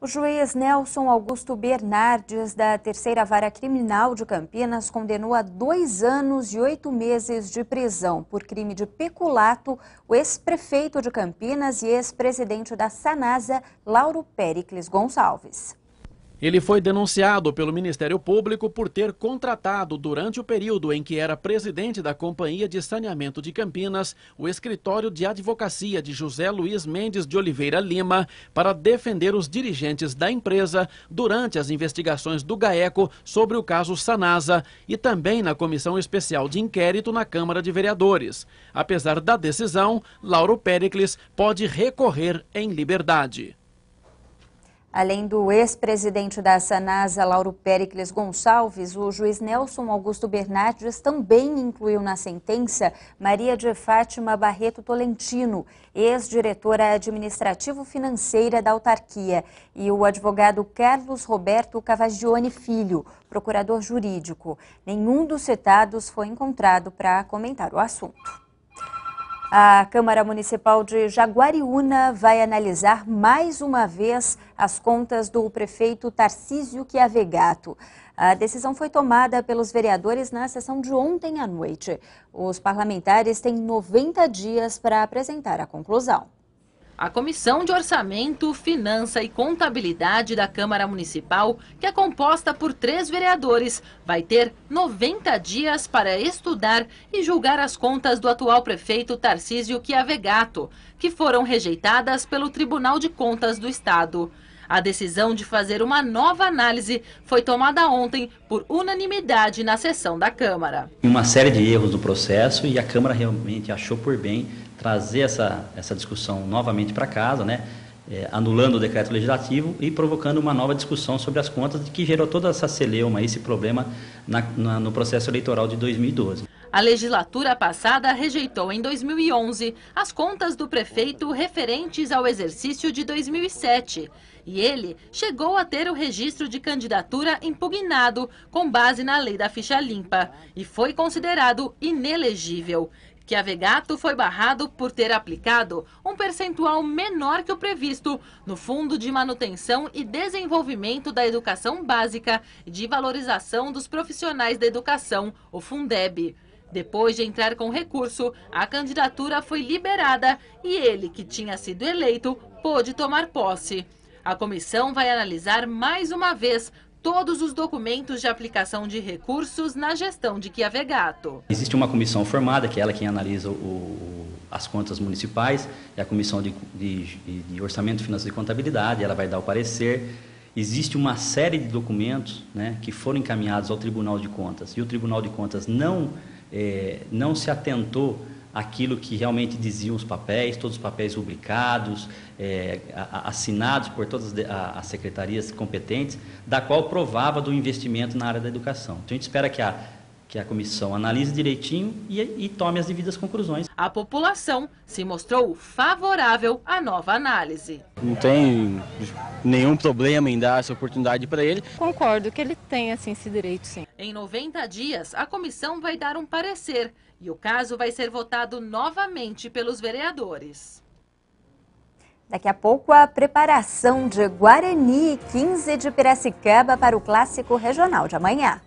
O juiz Nelson Augusto Bernardes, da Terceira Vara Criminal de Campinas, condenou a dois anos e oito meses de prisão por crime de peculato o ex-prefeito de Campinas e ex-presidente da Sanasa, Lauro Pericles Gonçalves. Ele foi denunciado pelo Ministério Público por ter contratado, durante o período em que era presidente da Companhia de Saneamento de Campinas, o escritório de advocacia de José Luiz Mendes de Oliveira Lima para defender os dirigentes da empresa durante as investigações do GAECO sobre o caso Sanasa e também na Comissão Especial de Inquérito na Câmara de Vereadores. Apesar da decisão, Lauro Pericles pode recorrer em liberdade. Além do ex-presidente da Sanasa, Lauro Pericles Gonçalves, o juiz Nelson Augusto Bernardes também incluiu na sentença Maria de Fátima Barreto Tolentino, ex-diretora administrativo-financeira da autarquia, e o advogado Carlos Roberto Cavagione Filho, procurador jurídico. Nenhum dos citados foi encontrado para comentar o assunto. A Câmara Municipal de Jaguariúna vai analisar mais uma vez as contas do prefeito Tarcísio Chiavegato. A decisão foi tomada pelos vereadores na sessão de ontem à noite. Os parlamentares têm 90 dias para apresentar a conclusão. A Comissão de Orçamento, Finança e Contabilidade da Câmara Municipal, que é composta por três vereadores, vai ter 90 dias para estudar e julgar as contas do atual prefeito Tarcísio Chiavegato, que foram rejeitadas pelo Tribunal de Contas do Estado. A decisão de fazer uma nova análise foi tomada ontem por unanimidade na sessão da Câmara. Uma série de erros no processo e a Câmara realmente achou por bem trazer essa, essa discussão novamente para casa, né? É, anulando o decreto legislativo e provocando uma nova discussão sobre as contas que gerou toda essa celeuma, esse problema na, na, no processo eleitoral de 2012. A legislatura passada rejeitou em 2011 as contas do prefeito referentes ao exercício de 2007. E ele chegou a ter o registro de candidatura impugnado com base na lei da ficha limpa e foi considerado inelegível que a Vegato foi barrado por ter aplicado um percentual menor que o previsto no Fundo de Manutenção e Desenvolvimento da Educação Básica e de Valorização dos Profissionais da Educação, o Fundeb. Depois de entrar com recurso, a candidatura foi liberada e ele, que tinha sido eleito, pôde tomar posse. A comissão vai analisar mais uma vez todos os documentos de aplicação de recursos na gestão de Chiavegato. Existe uma comissão formada, que é ela quem analisa o, as contas municipais, é a Comissão de, de, de Orçamento, Finanças e Contabilidade, ela vai dar o parecer. Existe uma série de documentos né, que foram encaminhados ao Tribunal de Contas e o Tribunal de Contas não, é, não se atentou aquilo que realmente diziam os papéis, todos os papéis rubricados, é, assinados por todas as secretarias competentes, da qual provava do investimento na área da educação. Então, a gente espera que a que a comissão analise direitinho e, e, tome as devidas conclusões. A população se mostrou favorável à nova análise. Não tem nenhum problema em dar essa oportunidade para ele. Concordo que ele tem assim, esse direito, sim. Em 90 dias, a comissão vai dar um parecer e o caso vai ser votado novamente pelos vereadores. Daqui a pouco, a preparação de Guarani 15 de Piracicaba para o Clássico Regional de amanhã.